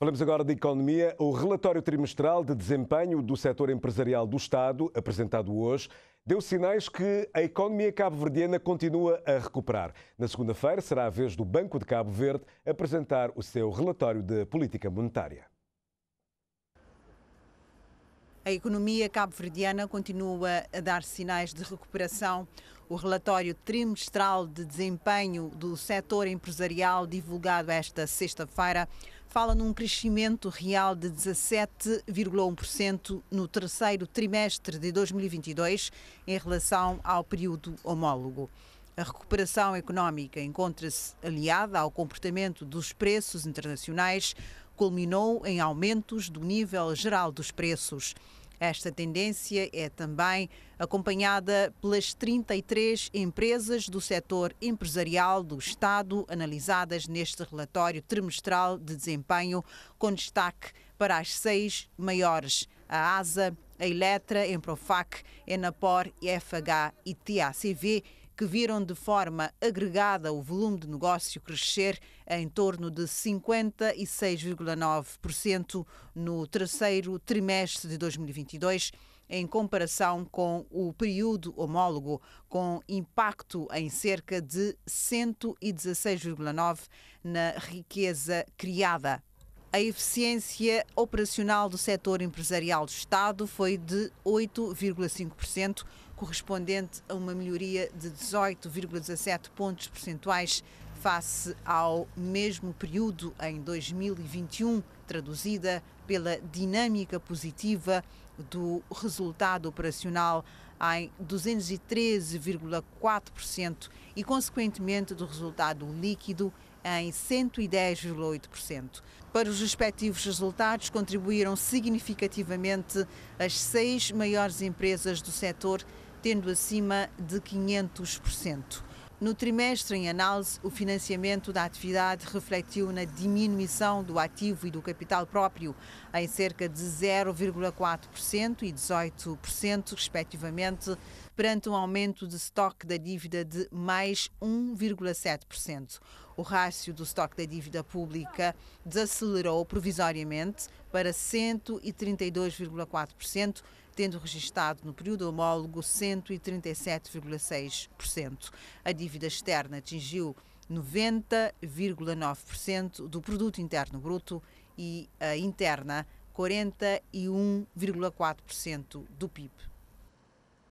Falamos agora de economia. O relatório trimestral de desempenho do setor empresarial do Estado, apresentado hoje, deu sinais que a economia cabo-verdiana continua a recuperar. Na segunda-feira será a vez do Banco de Cabo Verde apresentar o seu relatório de política monetária. A economia cabo-verdiana continua a dar sinais de recuperação. O relatório trimestral de desempenho do setor empresarial, divulgado esta sexta-feira, fala num crescimento real de 17,1% no terceiro trimestre de 2022 em relação ao período homólogo. A recuperação económica encontra-se aliada ao comportamento dos preços internacionais, culminou em aumentos do nível geral dos preços. Esta tendência é também acompanhada pelas 33 empresas do setor empresarial do Estado analisadas neste relatório trimestral de desempenho, com destaque para as seis maiores: a ASA, a Eletra, a Emprofac, a Enapor, a FH e TACV que viram de forma agregada o volume de negócio crescer em torno de 56,9% no terceiro trimestre de 2022 em comparação com o período homólogo, com impacto em cerca de 116,9% na riqueza criada. A eficiência operacional do setor empresarial do Estado foi de 8,5%, correspondente a uma melhoria de 18,17 pontos percentuais face ao mesmo período em 2021, traduzida pela dinâmica positiva do resultado operacional em 213,4% e, consequentemente, do resultado líquido em 110,8%. Para os respectivos resultados, contribuíram significativamente as seis maiores empresas do setor, tendo acima de 500%. No trimestre em análise, o financiamento da atividade refletiu na diminuição do ativo e do capital próprio, em cerca de 0,4% e 18%, respectivamente, perante um aumento de estoque da dívida de mais 1,7%. O rácio do estoque da dívida pública desacelerou provisoriamente para 132,4%, tendo registado no período homólogo 137,6%. A dívida externa atingiu 90,9% do produto interno bruto e a interna 41,4% do PIB.